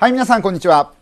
はい、皆さん、こんにちは。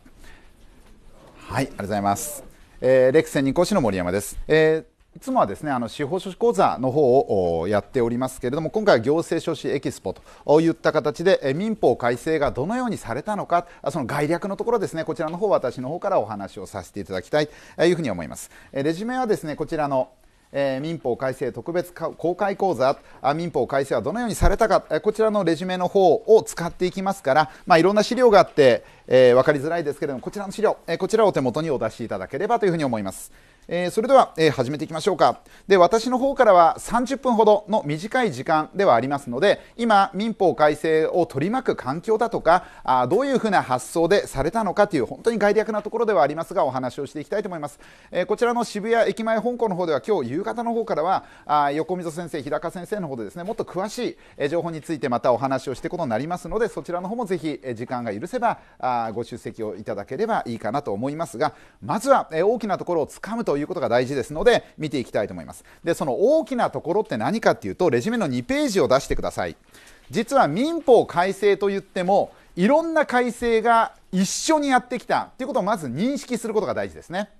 はい、ありがとうございます。えー、レクセン2講師の森山です。えーいつもはですね、あの司法書士講座の方をやっておりますけれども、今回は行政書士エキスポといった形で民法改正がどのようにされたのか、その概略のところですね、こちらの方私の方からお話をさせていただきたいというふうに思います。レジュメはですね、こちらのえー、民法改正特別公開講座あ民法改正はどのようにされたかこちらのレジュメの方を使っていきますから、まあ、いろんな資料があって、えー、分かりづらいですけれどもこちらの資料、えー、こちらをお手元にお出しいただければというふうに思います。えー、それでは、えー、始めていきましょうかで私の方からは30分ほどの短い時間ではありますので今民法改正を取り巻く環境だとかあどういうふうな発想でされたのかという本当に概略なところではありますがお話をしていきたいと思います、えー、こちらの渋谷駅前本校の方では今日夕方の方からはあ横溝先生日高先生の方でですねもっと詳しい情報についてまたお話をしていくことになりますのでそちらの方もぜひ時間が許せばあご出席をいただければいいかなと思いますがまずは、え大きなところをつかむとということが大事ですので見ていきたいと思いますでその大きなところって何かっていうとレジュメの2ページを出してください実は民法改正といってもいろんな改正が一緒にやってきたということをまず認識することが大事ですね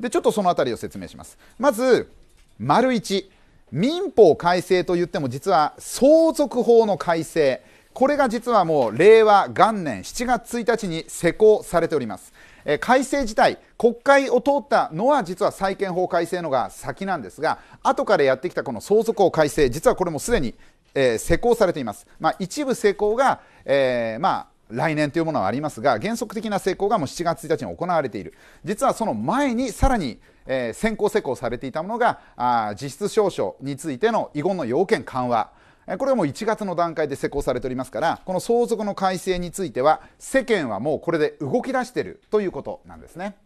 でちょっとその辺りを説明しますまず丸1民法改正といっても実は相続法の改正これが実はもう令和元年7月1日に施行されておりますえ改正自体国会を通ったのは実は債権法改正のが先なんですが後からやってきたこの相続法改正実はこれもすでに、えー、施行されています、まあ、一部施行が、えー、まあ来年というものはありますが原則的な施行がもう7月1日に行われている実はその前にさらに、えー、先行施行されていたものがあ実質証書についての遺言の要件緩和これはもう1月の段階で施行されておりますからこの相続の改正については世間はもうこれで動き出してるということなんですね。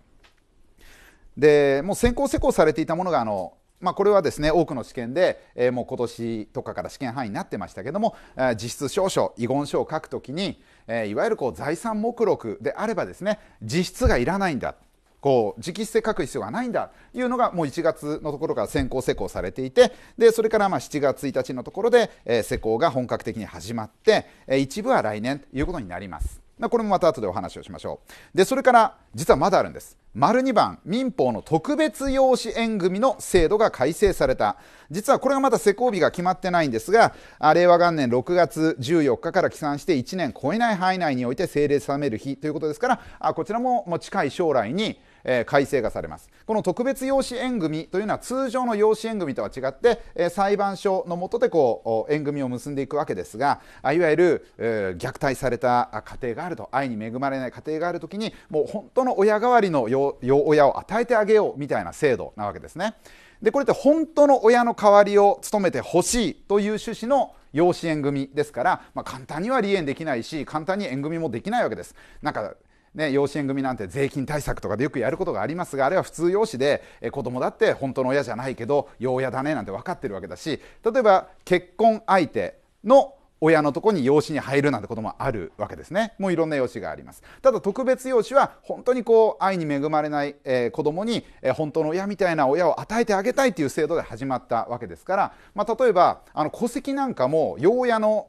でもう先行施行されていたものがあのまあ、これはですね多くの試験で、えー、もう今年とかから試験範囲になってましたけども、えー、実質証書遺言書を書くときに、えー、いわゆるこう財産目録であればですね実質がいらないんだこう直筆で書く必要がないんだというのがもう1月のところから先行施行されていてでそれからまあ7月1日のところで、えー、施行が本格的に始まって、えー、一部は来年ということになります。これもまた後でお話をしましょう。で、それから、実はまだあるんです。丸2番、民法の特別養子縁組の制度が改正された。実はこれがまだ施行日が決まってないんですが、令和元年6月14日から起算して1年超えない範囲内において政令定める日ということですから、こちらも近い将来に、え改正がされますこの特別養子縁組というのは通常の養子縁組とは違って、え裁判所の下でこう縁組を結んでいくわけですがいわゆる、え虐待された家庭があると愛に恵まれない家庭がある時にもう本当の親代わりの親を与えてあげようみたいな制度なわけですね。でこれって本当の親の代わりを務めてほしいという趣旨の養子縁組ですから、まあ、簡単には離縁できないし簡単に縁組もできないわけです。なんかね、養子縁組なんて税金対策とかでよくやることがありますがあれは普通養子でえ子供だって本当の親じゃないけど養親だねなんて分かってるわけだし例えば結婚相手の親のとこに養子に入るなんてこともあるわけですねもういろんな養子がありますただ特別養子は本当にこう愛に恵まれない、えー、子供に、えー、本当の親みたいな親を与えてあげたいという制度で始まったわけですから、まあ、例えばあの戸籍なんかも養親の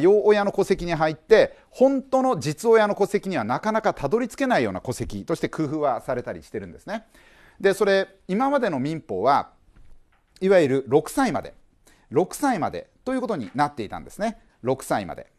養親の戸籍に入って本当の実親の戸籍にはなかなかたどり着けないような戸籍として工夫はされたりしてるんですね。でそれ今までの民法はいわゆる6歳まで6歳までということになっていたんですね6歳まで。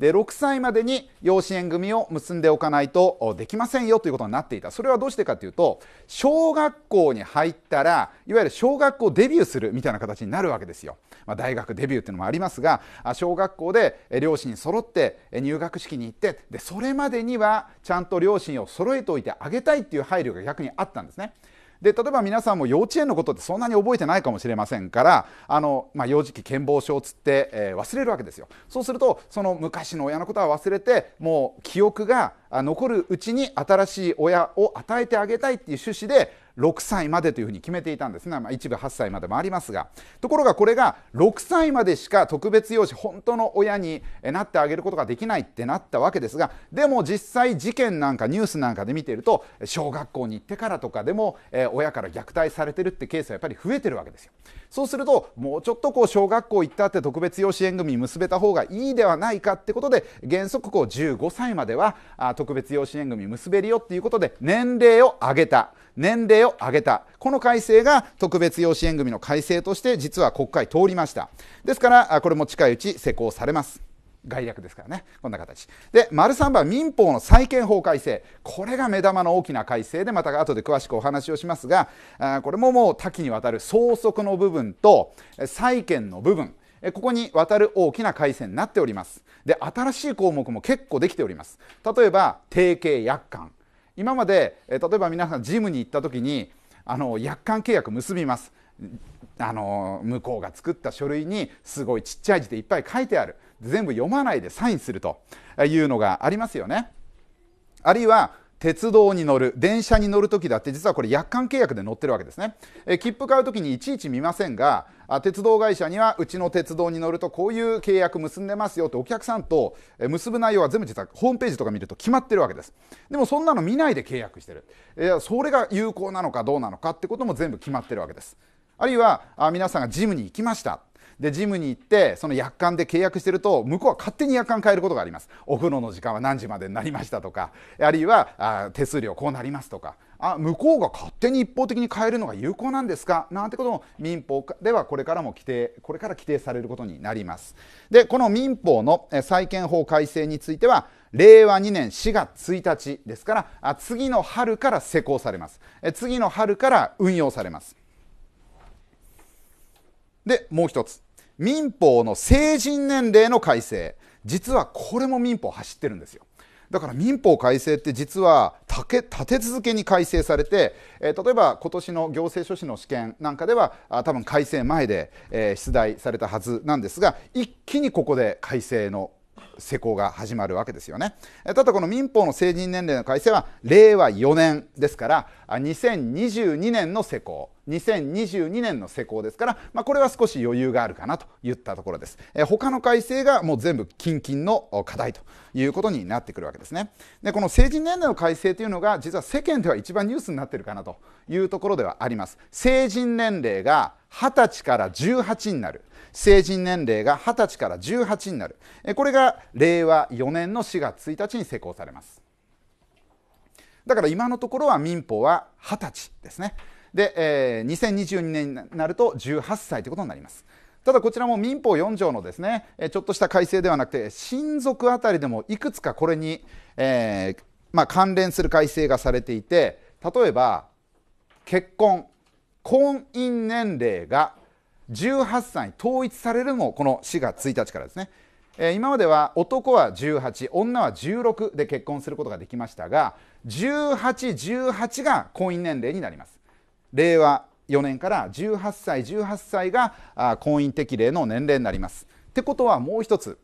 で6歳までに養子縁組を結んでおかないとできませんよということになっていたそれはどうしてかというと小学校に入ったらいわゆる小学校デビューするみたいな形になるわけですよ、まあ、大学デビューっていうのもありますが小学校で両親揃って入学式に行ってでそれまでにはちゃんと両親を揃えておいてあげたいっていう配慮が逆にあったんですね。で例えば皆さんも幼稚園のことってそんなに覚えてないかもしれませんからあの、まあ、幼児期健忘症をつって、えー、忘れるわけですよそうするとその昔の親のことは忘れてもう記憶が残るうちに新しい親を与えてあげたいっていう趣旨で6歳までというふうに決めていたんですね、まあ、一部8歳までもありますがところがこれが6歳までしか特別養子本当の親になってあげることができないってなったわけですがでも実際事件なんかニュースなんかで見てると小学校に行ってからとかでも、えー、親から虐待されてるってケースはやっぱり増えてるわけですよ。そうするともうちょっとこう小学校行ったって特別養子縁組結べた方がいいではないかってことで原則こう15歳までは特別養子縁組結べるよっていうことで年齢を上げた年齢を上げたこの改正が特別養子縁組の改正として実は国会通りましたですからこれも近いうち施行されます概略ですからねこんな形で丸3番民法の債権法改正これが目玉の大きな改正でまた後で詳しくお話をしますがこれももう多岐にわたる相続の部分と債権の部分ここにわたる大きな改正になっておりますで新しい項目も結構できております例えば提携約款今まで例えば皆さんジムに行った時にあの約款契約結びますあの向こうが作った書類にすごいちっちゃい字でいっぱい書いてある全部読まないでサインするというのがありますよね。あるいは鉄道に乗る電車に乗る時だって実はこれ約款契約で乗ってるわけですね、え切符買う時にいちいち見ませんが鉄道会社にはうちの鉄道に乗るとこういう契約結んでますよってお客さんと結ぶ内容は全部実はホームページとか見ると決まってるわけですでもそんなの見ないで契約してる、えそれが有効なのかどうなのかってことも全部決まってるわけですあるいはあ皆さんがジムに行きましたでジムに行ってその約款で契約してると向こうは勝手に約款変えることがありますお風呂の時間は何時までになりましたとかあるいはあ手数料こうなりますとかあ向こうが勝手に一方的に変えるのが有効なんですかなんてことも民法ではこれからも規定これから規定されることになりますでこの民法の債権法改正については令和2年4月1日ですから次の春から施行されます次の春から運用されますでもう一つ民法の成人年齢の改正実はこれも民法走ってるんですよだから民法改正って実は立て続けに改正されて、えー、例えば今年の行政書士の試験なんかではあ多分改正前で、えー、出題されたはずなんですが一気にここで改正の施行が始まるわけですよね。ただこの民法の成人年齢の改正は令和4年ですから2022年の施行2022年の施行ですから、まあ、これは少し余裕があるかなといったところです。えー、他の改正がもう全部近々の課題ということになってくるわけですね。でこの成人年齢の改正というのが実は世間では一番ニュースになってるかなというところではあります。成人年齢が20歳から18になる成人年齢が20歳から18になるこれが令和4年の4月1日に施行されますだから今のところは民法は20歳ですねで、えー、2022年になると18歳ということになります。ただこちらも民法4条のですねちょっとした改正ではなくて親族あたりでもいくつかこれに、えー、まあ、関連する改正がされていて例えば結婚婚姻年齢が18歳統一されるのもこの4月1日からですね、えー、今までは男は18女は16で結婚することができましたが1 8 18が婚姻年齢になります令和4年から18歳18歳が婚姻適齢の年齢になります。ってことはもう一つ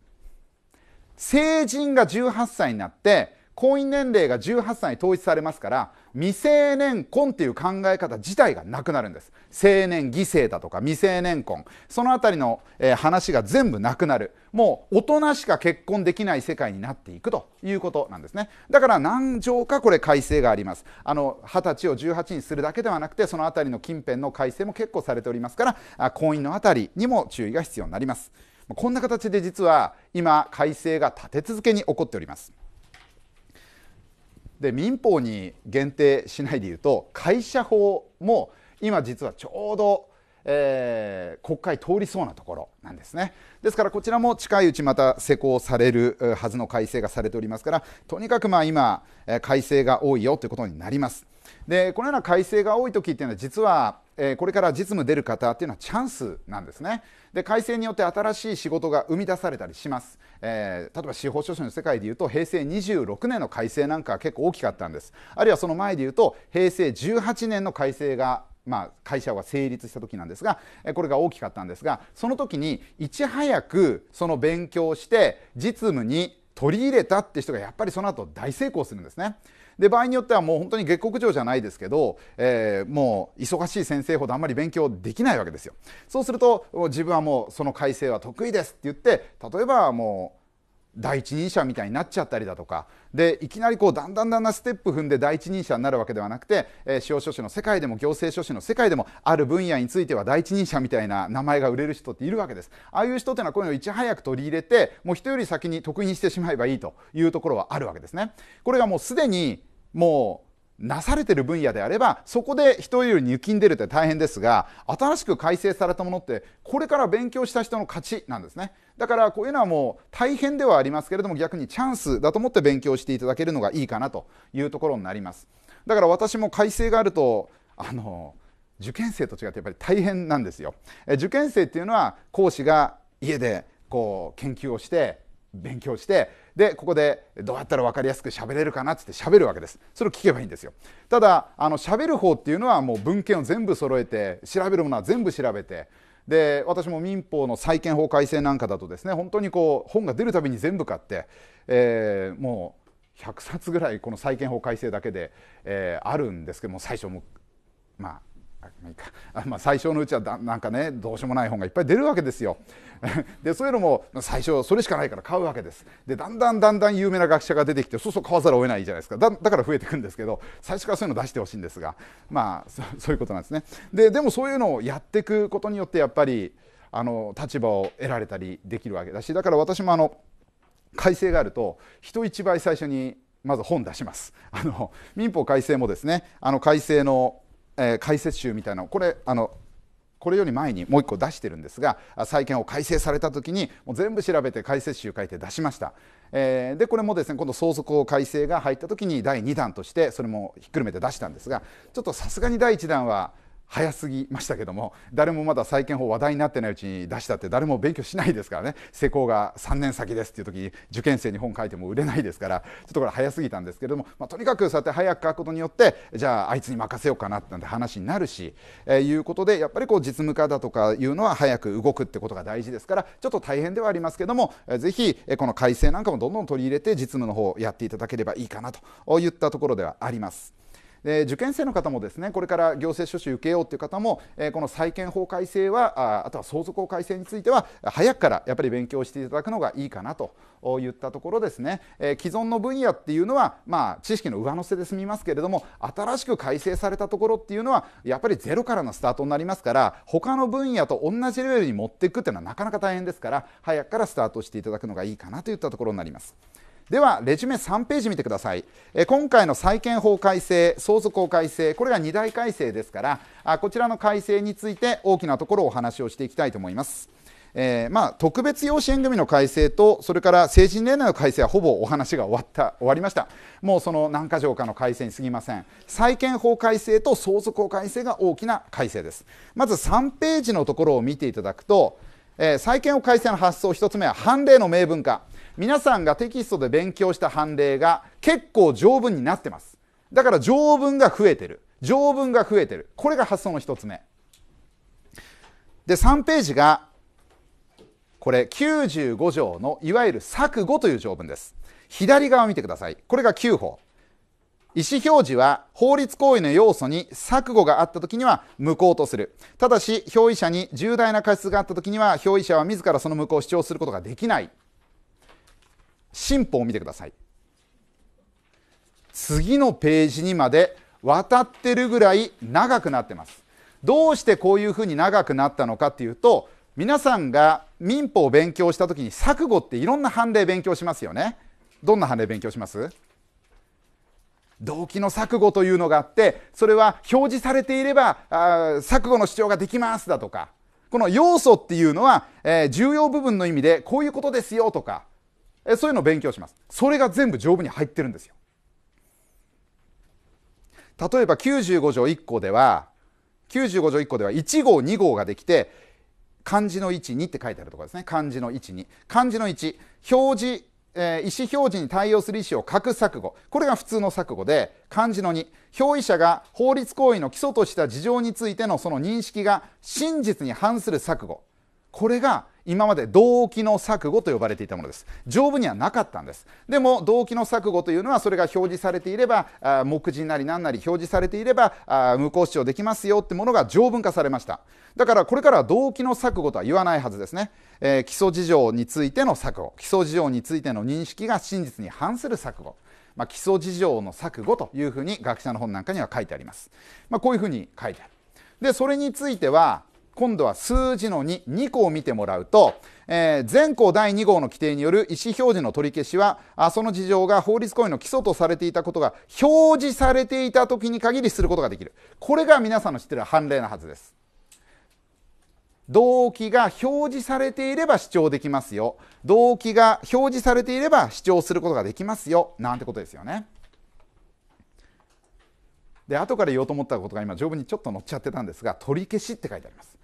成人が18歳になって婚姻年齢が18歳に統一されますから未成年婚っていう考え方自体がなくなるんです成年犠牲だとか未成年婚そのあたりの、え話が全部なくなるもう大人しか結婚できない世界になっていくということなんですねだから何条かこれ改正がありますあの20歳を18にするだけではなくてそのあたりの近辺の改正も結構されておりますから婚姻のあたりにも注意が必要になりますこんな形で実は今改正が立て続けに起こっておりますで民法に限定しないでいうと会社法も今実はちょうど、えー、国会通りそうなところなんですねですからこちらも近いうちまた施行されるはずの改正がされておりますからとにかくまあ今改正が多いよということになりますでこのような改正が多い時っていうのは実はえこれから実務出る方っていうのはチャンスなんですねで改正によって新しい仕事が生み出されたりしますえー、例えば司法書士の世界でいうと平成26年の改正なんかは結構大きかったんですあるいはその前でいうと平成18年の改正がまあ、会社は成立した時なんですがこれが大きかったんですがその時にいち早くその勉強して実務に取り入れたって人がやっぱりその後大成功するんですね。で場合によってはもう本当に下克上じゃないですけど、えー、もう忙しい先生ほどあんまり勉強できないわけですよ。そうすると自分はもうその改正は得意ですって言って例えばもう第一人者みたいになっちゃったりだとかでいきなりこうだんだんだんだんステップ踏んで第一人者になるわけではなくて、えー、司法書士の世界でも行政書士の世界でもある分野については第一人者みたいな名前が売れる人っているわけですああいう人っていうのはこういうのをいち早く取り入れてもう人より先に得意にしてしまえばいいというところはあるわけですねこれがもうすでにもうなされてる分野であればそこで人より抜きんでるって大変ですが新しく改正されたものってこれから勉強した人の勝ちなんですねだからこういうのはもう大変ではありますけれども逆にチャンスだと思って勉強していただけるのがいいかなというところになりますだから私も改正があるとあの受験生と違ってやっぱり大変なんですよ受験生っていうのは講師が家でこう研究をして勉強してでここでどうやったら分かりやすく喋れるかなっつって喋るわけですそれを聞けばいいんですよただあの喋る方っていうのはもう文献を全部揃えて調べるものは全部調べてで私も民法の債権法改正なんかだとですね本当にこう本が出るたびに全部買って、えー、もう100冊ぐらいこの債権法改正だけで、えー、あるんですけども最初もまあまあ、最初のうちはだなんかねどうしようもない本がいっぱい出るわけですよ。でそういうのも最初それしかないから買うわけです。でだんだんだんだん有名な学者が出てきてそうそう買わざるを得ないじゃないですかだだから増えていくんですけど最初からそういうの出してほしいんですがまあそそういうことなんですね。ででもそういうのをやっていくことによってやっぱりあの立場を得られたりできるわけだしだから私もあの改正があると人一倍最初にまず本出しますあの民法改正もですねあの改正のえー、解説集みたいなこれあのこれより前にもう1個出してるんですが債権を改正された時にもう全部調べて解説集書いて出しました、えー、でこれもですね今度相続法改正が入った時に第2弾としてそれもひっくるめて出したんですがちょっとさすがに第1弾は早すぎましたけども誰もまだ債権法話題になってないうちに出したって誰も勉強しないですからね施工が3年先ですっていう時に受験生に本書いても売れないですからちょっとこれ早すぎたんですけども、まあ、とにかくそうやって早く書くことによってじゃああいつに任せようかななんて話になるし、えー、いうことでやっぱりこう実務家だとかいうのは早く動くってことが大事ですからちょっと大変ではありますけども、えー、ぜひこの改正なんかもどんどん取り入れて実務の方をやっていただければいいかなといったところではあります。で受験生の方もですねこれから行政書士受けようという方も、えこの債権法改正はああとは相続法改正については早くからやっぱり勉強していただくのがいいかなといったところですね、え既存の分野っていうのは、まあ、知識の上乗せで済みますけれども新しく改正されたところっていうのはやっぱりゼロからのスタートになりますから他の分野と同じレベルに持っていくっていうのはなかなか大変ですから早くからスタートしていただくのがいいかなといったところになります。ではレジュメ3ページ見てください、え今回の債権法改正相続法改正これが2大改正ですからあこちらの改正について大きなところをお話をしていきたいと思います、えー、まあ、特別養子縁組の改正とそれから成人年齢の改正はほぼお話が終わった終わりましたもうその何か条かの改正にすぎません債権法改正と相続法改正が大きな改正ですまず3ページのところを見ていただくと、えー、債権法改正の発想1つ目は判例の明文化皆さんがテキストで勉強した判例が結構条文になってますだから条文が増えてる条文が増えてるこれが発想の1つ目で3ページがこれ95条のいわゆる錯誤という条文です左側を見てくださいこれが9法意思表示は法律行為の要素に錯誤があった時には無効とするただし表意者に重大な過失があった時には表意者は自らその無効を主張することができない進歩を見てください次のページにまで渡ってるぐらい長くなってますどうしてこういうふうに長くなったのかっていうと皆さんが民法を勉強した時に錯誤っていろんな判例勉強しますよねどんな判例勉強します動機の錯誤というのがあってそれは表示されていればあ錯誤の主張ができますだとかこの要素っていうのは、えー、重要部分の意味でこういうことですよとかえそういうのを勉強しますそれが全部条文に入ってるんですよ例えば95条1項では95条1項では1号2号ができて漢字の12って書いてあるところですね漢字の12漢字の1表示、えー、意思表示に対応する意思を書く錯誤これが普通の錯誤で漢字の2表意者が法律行為の基礎とした事情についてのその認識が真実に反する錯誤これが今まで動機の錯誤と呼ばれていたものです条文にはなかったんですでも動機の錯誤というのはそれが表示されていればあ目次なり何なり表示されていればあ無効主張できますよってものが条文化されましただからこれからは動機の錯誤とは言わないはずですね、えー、基礎事情についての錯誤基礎事情についての認識が真実に反する錯誤まあ、基礎事情の錯誤というふうに学者の本なんかには書いてあります。まあ、こういうふうに書いてある。でそれについては今度は数字の2、2項を見てもらうと、えー、前項第2号の規定による意思表示の取り消しはあその事情が法律行為の基礎とされていたことが表示されていた時に限りすることができるこれが皆さんの知ってる判例なはずです動機が表示されていれば主張できますよ動機が表示されていれば主張することができますよなんてことですよねで後から言おうと思ったことが今条文にちょっと載っちゃってたんですが取り消しって書いてあります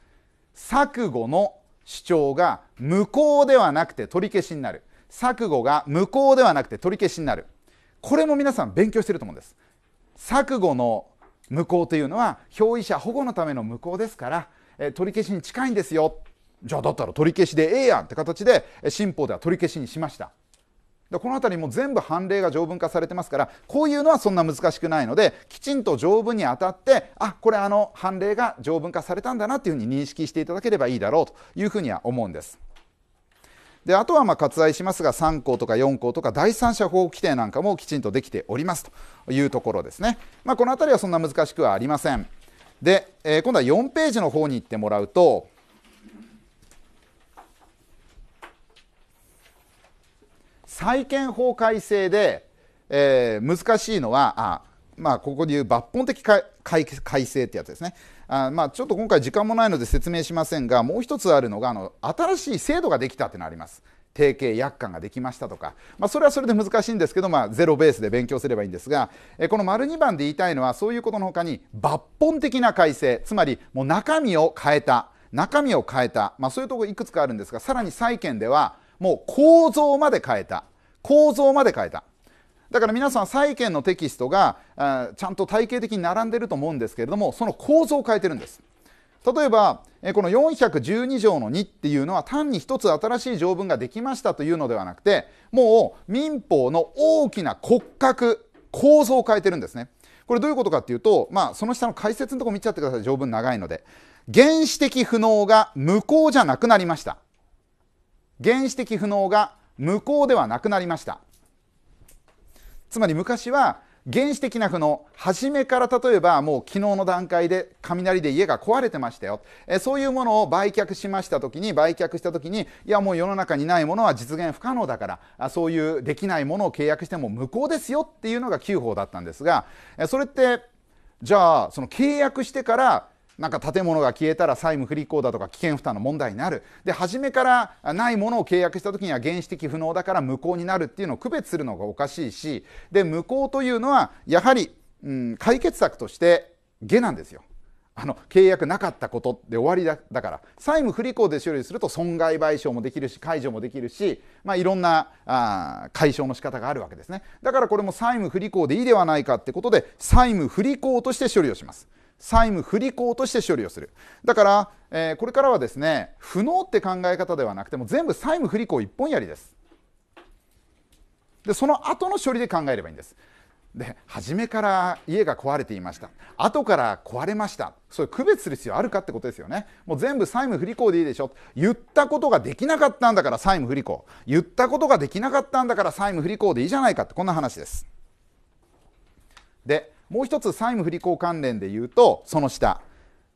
錯誤の主張が無効ではなくて取り消しになる錯誤が無効ではなくて取り消しになるこれも皆さん勉強してると思うんです錯誤の無効というのは表意者保護のための無効ですから、え取り消しに近いんですよじゃあだったら取り消しでええやんって形で新法では取り消しにしましたでこの辺りも全部判例が条文化されてますからこういうのはそんな難しくないのできちんと条文に当たってあこれあの判例が条文化されたんだなっていうふうに認識していただければいいだろうというふうには思うんです。であとはま割愛しますが3項とか4項とか第三者法規定なんかもきちんとできておりますというところですね、まあ、この辺りはそんな難しくはありませんで、えー、今度は4ページの方に行ってもらうと債権法改正で、えー、難しいのはあ、まあ、ここでいう抜本的改正ってやつですねあ、まあ、ちょっと今回時間もないので説明しませんがもう一つあるのがあの新しい制度ができたってのあります。提携約款ができましたとか、まあ、それはそれで難しいんですけど、まあ、ゼロベースで勉強すればいいんですがえこの丸2番で言いたいのはそういうことのほかに抜本的な改正つまりもう中身を変えた中身を変えた、まあ、そういうとこいくつかあるんですがさらに債券ではもう構造まで変えた構造まで変えただから皆さん債券のテキストがちゃんと体系的に並んでると思うんですけれどもその構造を変えてるんです例えばこの412条の2っていうのは単に1つ新しい条文ができましたというのではなくてもう民法の大きな骨格構造を変えてるんですねこれどういうことかっていうと、まあ、その下の解説のとこ見ちゃってください条文長いので原始的不能が無効じゃなくなりました原始的不能が無効ではなくなりましたつまり昔は原始的なこの初めから例えばもう昨日の段階で雷で家が壊れてましたよえそういうものを売却しました時に売却した時にいやもう世の中にないものは実現不可能だからあそういうできないものを契約しても無効ですよっていうのが旧法だったんですがそれってじゃあその契約してからなんか建物が消えたら債務不履行だとか危険負担の問題になるで初めからないものを契約した時には原始的不能だから無効になるっていうのを区別するのがおかしいしで無効というのはやはり、うん、解決策として下なんですよ。あの契約なかったことで終わりだだから債務不履行で処理すると損害賠償もできるし解除もできるし、まあ、いろんなあ解消の仕方があるわけですねだからこれも債務不履行でいいではないかってことで債務不履行として処理をします債務不履行として処理をするだから、えー、これからはですね不能って考え方ではなくても全部債務不履行一本やりですでその後の処理で考えればいいんですで初めから家が壊れていました後から壊れましたそれ区別する必要あるかってことですよねもう全部債務不履行でいいでしょ言ったことができなかったんだから債務不履行言ったことができなかったんだから債務不履行でいいじゃないかってこんな話ですでもう一つ債務不履行関連で言うと、その下、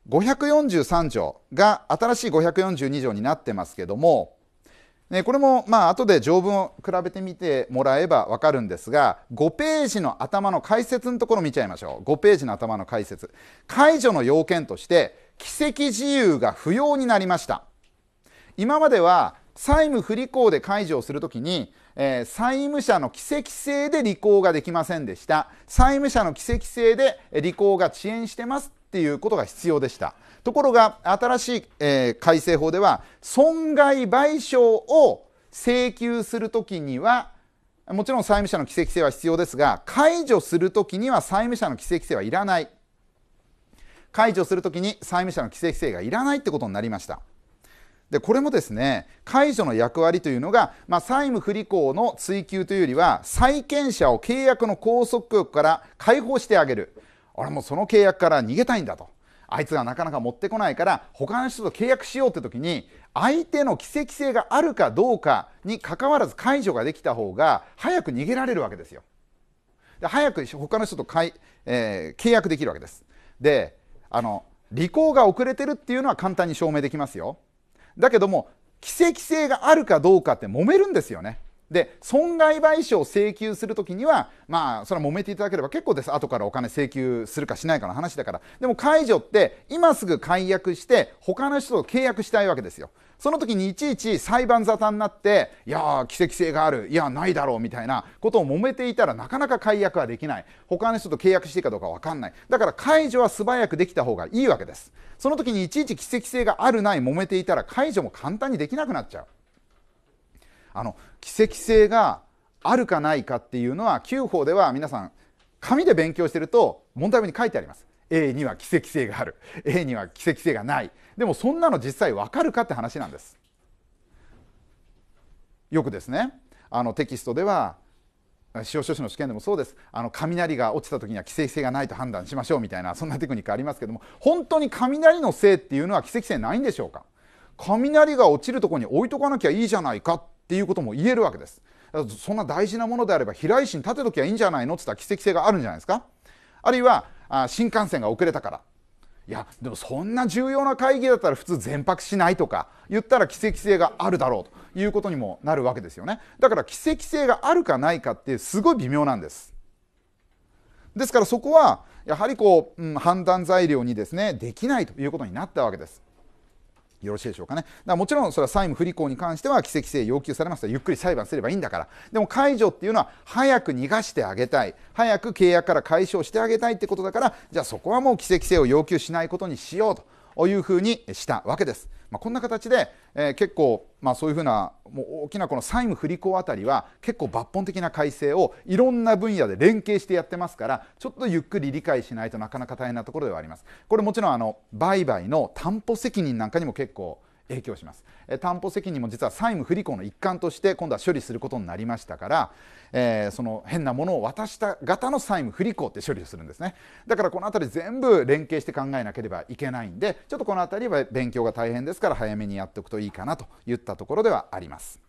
543条が新しい542条になってますけども、ね、これもまあ後で条文を比べてみてもらえば分かるんですが5ページの頭の解説のところ見ちゃいましょう5ページの頭の解説解除の要件として奇跡自由が不要になりました今までは債務不履行で解除をするときにえー、債務者の奇跡性で履行ができませんでした債務者の奇跡性で履行が遅延してますっていうことが必要でしたところが新しい、えー、改正法では損害賠償を請求するときにはもちろん債務者の奇跡性は必要ですが解除するときには債務者の奇跡性はいらない解除するときに債務者の奇跡性がいらないってことになりましたでこれもですね解除の役割というのが、まあ、債務不履行の追及というよりは債権者を契約の拘束力から解放してあげる俺もその契約から逃げたいんだとあいつがなかなか持ってこないから他の人と契約しようって時に相手の奇跡性があるかどうかにかかわらず解除ができた方が早く逃げられるわけですよ。で早く他の人とかい、えー、契約できるわけです。であの履行が遅れてるっていうのは簡単に証明できますよ。だけども奇跡性があるかどうかって揉めるんですよねで損害賠償を請求するときには、まあ、それは揉めていただければ結構です、後からお金請求するかしないかの話だから、でも解除って、今すぐ解約して、他の人と契約したいわけですよ。その時にいちいち裁判沙汰になって、いやー、奇跡性がある、いや、ないだろうみたいなことを揉めていたら、なかなか解約はできない、他の人と契約していいかどうか分かんない、だから解除は素早くできた方がいいわけです。その時にいちいち奇跡性がある、ない、揉めていたら、解除も簡単にできなくなっちゃう。あの奇跡性があるかないかっていうのは旧法では皆さん紙で勉強してると問題文に書いてあります A には奇跡性がある A には奇跡性がないでもそんなの実際わかるかって話なんですよくですねあのテキストでは司法書士の試験でもそうですあの雷が落ちた時には奇跡性がないと判断しましょうみたいなそんなテクニックありますけども本当に雷のせいっていうのは奇跡性ないんでしょうか雷が落ちるとこに置いとかなきゃいいじゃないかっていうことも言えるわけです。そんな大事なものであれば飛来心立てときゃいいんじゃないのって言ったら奇跡性があるんじゃないですかあるいはあ新幹線が遅れたからいやでもそんな重要な会議だったら普通全泊しないとか言ったら奇跡性があるだろうということにもなるわけですよねだから奇跡性があるかないかってすごい微妙なんですですからそこはやはりこう、うん、判断材料にですねできないということになったわけですよろしいでしょうかね。だからもちろんそれは債務不履行に関しては、奇跡性要求されますとゆっくり裁判すればいいんだから。でも解除っていうのは、早く逃がしてあげたい。早く契約から解消してあげたいってことだから、じゃあそこはもう奇跡性を要求しないことにしようというふうにしたわけです。まあ、こんな形で、えー、結構、まあ、そういうふうなもう大きなこの債務不履行あたりは結構抜本的な改正をいろんな分野で連携してやってますからちょっとゆっくり理解しないとなかなか大変なところではあります。これもちろんあの売買の担保責任なんかにも結構影響します、え担保責任も実は債務不履行の一環として今度は処理することになりましたから、えー、その変なものを渡した型の債務不履行って処理をするんですねだからこの辺り全部連携して考えなければいけないんでちょっとこの辺りは勉強が大変ですから早めにやっておくといいかなといったところではあります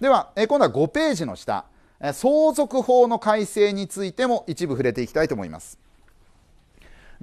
では、え今度は5ページの下相続法の改正についても一部触れていきたいと思います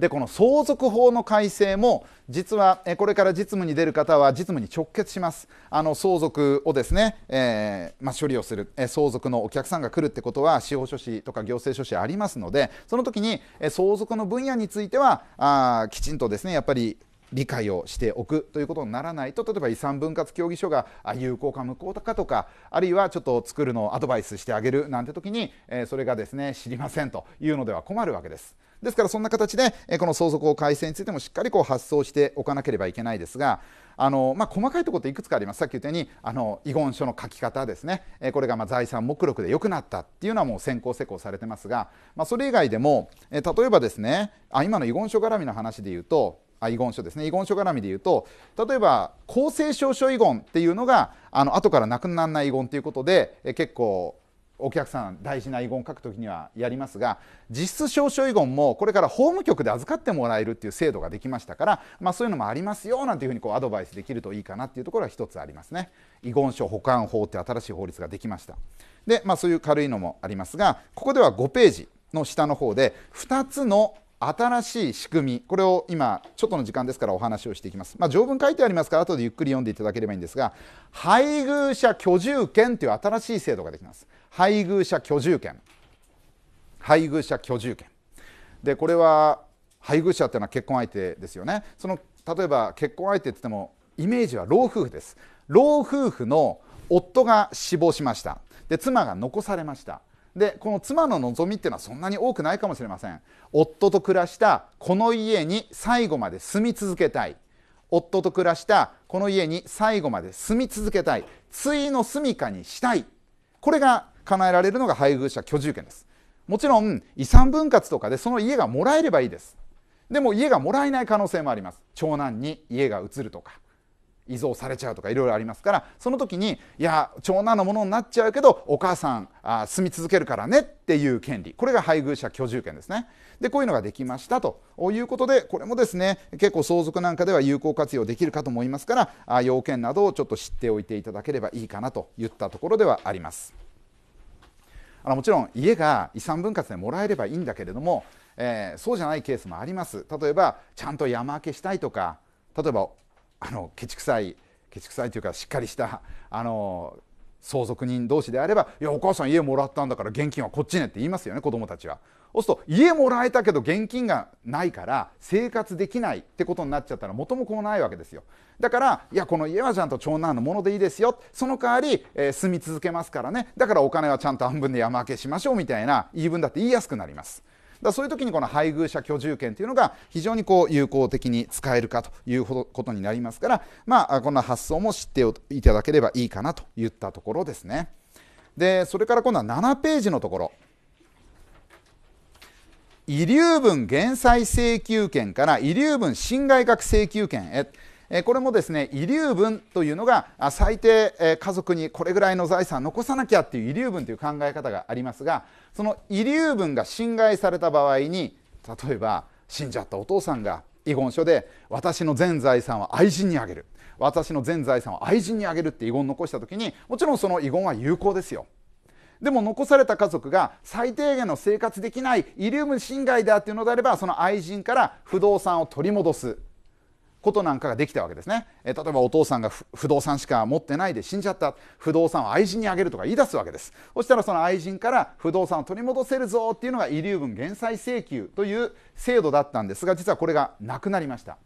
でこの相続法の改正も実はこれから実務に出る方は実務に直結しますあの相続をですね、えー、まあ、処理をする、え相続のお客さんが来るってことは司法書士とか行政書士ありますのでその時に相続の分野についてはあきちんとですねやっぱり理解をしておくということにならないと例えば遺産分割協議書が有効か無効かとかあるいはちょっと作るのをアドバイスしてあげるなんて時に、それがですね知りませんというのでは困るわけです。ですからそんな形で、この相続法改正についてもしっかりこう発想しておかなければいけないですがあの、まあ、細かいところっていくつかありますさっき言ったようにあの遺言書の書き方ですね、これがま財産目録で良くなったっていうのはもう先行施行されてますが、まあ、それ以外でも、例えばですねあ今の遺言書絡みの話で言うとあ遺言書ですね遺言書絡みで言うと例えば公正証書遺言っていうのがあの後からなくならない遺言ということで結構お客さん大事な遺言書くときにはやりますが実質証書遺言もこれから法務局で預かってもらえるっていう制度ができましたから、まあ、そういうのもありますよなんていうふうにこうアドバイスできるといいかなっていうところは一つありますね遺言書保管法って新しい法律ができましたで、まあ、そういう軽いのもありますがここでは5ページの下の方で2つの新しい仕組みこれを今ちょっとの時間ですからお話をしていきます、まあ、条文書いてありますから後でゆっくり読んでいただければいいんですが配偶者居住権という新しい制度ができます配偶者居住権配偶者居住権でこれは配偶者っていうのは結婚相手ですよねその例えば結婚相手って言ってもイメージは老夫婦です老夫婦の夫が死亡しましたで妻が残されましたでこの妻の望みっていうのはそんなに多くないかもしれません夫と暮らしたこの家に最後まで住み続けたい夫と暮らしたこの家に最後まで住み続けたいいの住処にしたいこれが叶えられるのが配偶者居住権ですもちろん遺産分割とかでその家がもらえればいいですでも家がもらえない可能性もあります長男に家が移るとか依存されちゃうとかいろいろありますからその時にいや長男のものになっちゃうけどお母さんあ住み続けるからねっていう権利これが配偶者居住権ですねでこういうのができましたということでこれもですね結構相続なんかでは有効活用できるかと思いますからあ要件などをちょっと知っておいていただければいいかなといったところではありますあのもちろん家が遺産分割でもらえればいいんだけれども、えー、そうじゃないケースもあります例えばちゃんと山分けしたいとか例えばあのケチくさいケチくさいというかしっかりしたあの相続人同士であれば「いやお母さん家もらったんだから現金はこっちね」って言いますよね子供たちは。そうすると家もらえたけど現金がないから生活できないってことになっちゃったら元も子もないわけですよだからいやこの家はちゃんと長男のものでいいですよその代わり、えー、住み続けますからねだからお金はちゃんと半分で山分けしましょうみたいな言い分だって言いやすくなりますだそういう時にこの配偶者居住権というのが非常にこう有効的に使えるかということになりますから、まあ、この発想も知っていただければいいかなといったところですね。でそれから今度は7ページのところ。遺留分減災請求権から遺留分侵害額請求権へえこれもですね遺留分というのが最低、え家族にこれぐらいの財産残さなきゃっていう遺留分という考え方がありますがその遺留分が侵害された場合に例えば死んじゃったお父さんが遺言書で私の全財産は愛人にあげる私の全財産は愛人にあげるって遺言を残した時にもちろんその遺言は有効ですよでも残された家族が最低限の生活できないイリ分ム侵害だっていうのであればその愛人から不動産を取り戻すことなんかができたわけですね、えー、例えばお父さんが不動産しか持ってないで死んじゃった不動産を愛人にあげるとか言い出すわけですそしたらその愛人から不動産を取り戻せるぞっていうのが遺留分減債請求という制度だったんですが実はこれがなくなりました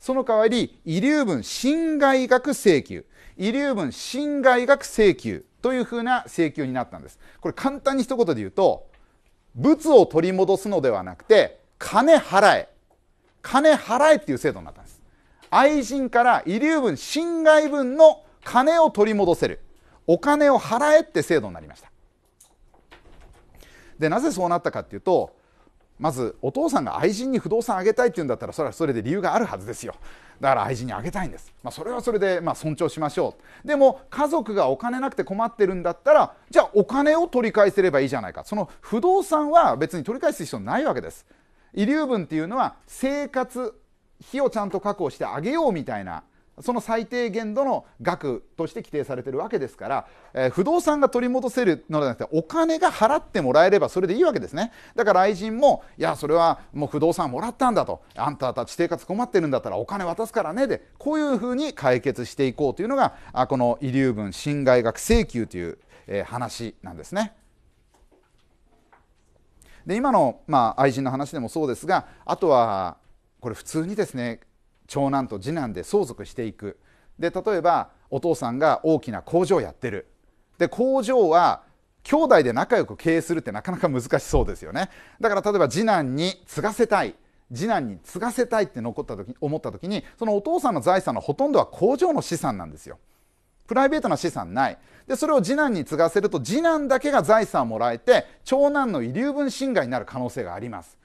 その代わり遺留分侵害額請求遺留分侵害額請求というふうな請求になったんですこれ簡単に一言で言うと物を取り戻すのではなくて金払え金払えっていう制度になったんです愛人から遺留分侵害分の金を取り戻せるお金を払えって制度になりましたでなぜそうなったかっていうとまずお父さんが愛人に不動産あげたいって言うんだったらそれはそれで理由があるはずですよだから愛人にあげたいんです、まあ、それはそれでま尊重しましょうでも家族がお金なくて困ってるんだったらじゃあお金を取り返せればいいじゃないかその不動産は別に取り返す必要ないわけです遺留分っていうのは生活費をちゃんと確保してあげようみたいなその最低限度の額として規定されてるわけですから、えー、不動産が取り戻せるのではなくてお金が払ってもらえればそれでいいわけですねだから愛人もいやそれはもう不動産もらったんだとあんたたち生活困ってるんだったらお金渡すからねでこういうふうに解決していこうというのがあこの遺留分侵害額請求という、えー、話なんですね。で今の、まあ、愛人の話でもそうですがあとはこれ普通にですね長男と次男で相続していくで例えばお父さんが大きな工場をやってるで工場は兄弟で仲良く経営するってなかなか難しそうですよねだから例えば次男に継がせたい次男に継がせたいって残った時思った時にそのお父さんの財産のほとんどは工場の資産なんですよプライベートな資産ないでそれを次男に継がせると次男だけが財産をもらえて長男の遺留分侵害になる可能性があります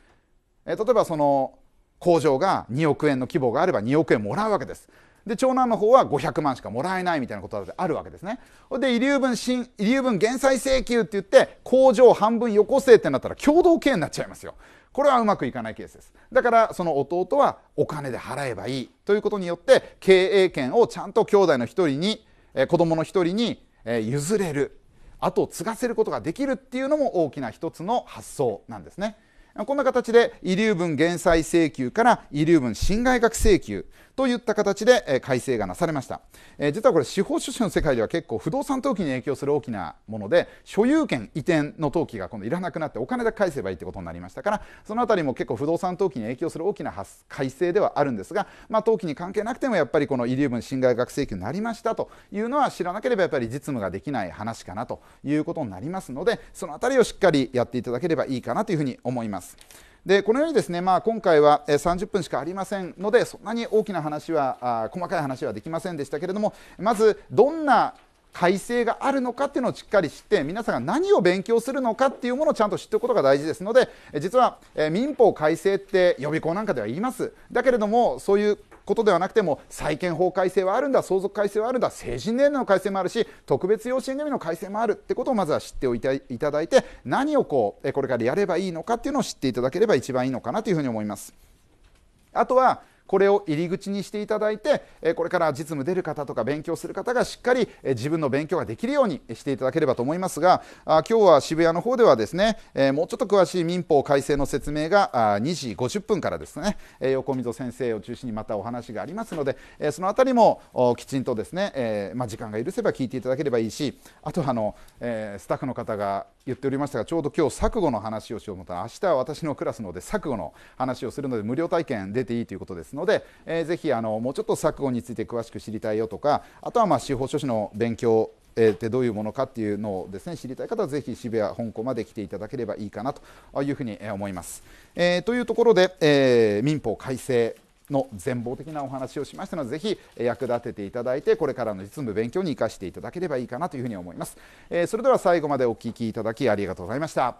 え例えばその工場が2億円の規模があれば2億円もらうわけですで長男の方は500万しかもらえないみたいなことだあるわけですねで遺留分新遺留分減債請求って言って工場半分よこせってなったら共同経営になっちゃいますよこれはうまくいかないケースですだからその弟はお金で払えばいいということによって経営権をちゃんと兄弟の一人に、えー、子供の一人に、えー、譲れる後を継がせることができるっていうのも大きな一つの発想なんですね。こんな形で遺留分減災請求から遺留分侵害額請求といった形で改正がなされました実はこれ司法書士の世界では結構不動産登記に影響する大きなもので所有権移転の登記が今度いらなくなってお金だけ返せばいいってことになりましたからその辺りも結構不動産登記に影響する大きな改正ではあるんですが、まあ、登記に関係なくてもやっぱりこの遺留分侵害額請求になりましたというのは知らなければやっぱり実務ができない話かなということになりますのでその辺りをしっかりやっていただければいいかなというふうに思います。でこのようにですね、まあ、今回は30分しかありませんのでそんなに大きな話は細かい話はできませんでしたけれどもまずどんな改正があるのかっていうのをしっかり知って皆さんが何を勉強するのかっていうものをちゃんと知っておくことが大事ですので実は民法改正って予備校なんかでは言いますだけれどもそういうことではなくても債権法改正はあるんだ相続改正はあるんだ成人年齢の改正もあるし特別養子縁組の改正もあるってことをまずは知っておいていただいて何をこうこれからやればいいのかっていうのを知っていただければ一番いいのかなというふうに思います。あとはこれを入り口にしていただいて、えこれから実務出る方とか勉強する方がしっかり、え自分の勉強ができるようにしていただければと思いますがあ今日は渋谷の方ではですね、えもうちょっと詳しい民法改正の説明があ2時50分からですね、え横溝先生を中心にまたお話がありますので、えその辺りもきちんとですね、えま時間が許せば聞いていただければいいしあとはあの、えスタッフの方が言っておりましたがちょうど今日錯誤の話をしようと思ったら明日は私のクラスので錯誤の話をするので無料体験出ていいということですので、えー、ぜひあのもうちょっと錯誤について詳しく知りたいよとかあとはまあ司法書士の勉強えー、ってどういうものかっていうのをですね知りたい方はぜひ渋谷本校まで来ていただければいいかなというふうに思います。えー、というところで、えー、民法改正の全貌的なお話をしましたのでぜひ役立てていただいてこれからの実務勉強に生かしていただければいいかなというふうに思います、えー、それでは最後までお聞きいただきありがとうございました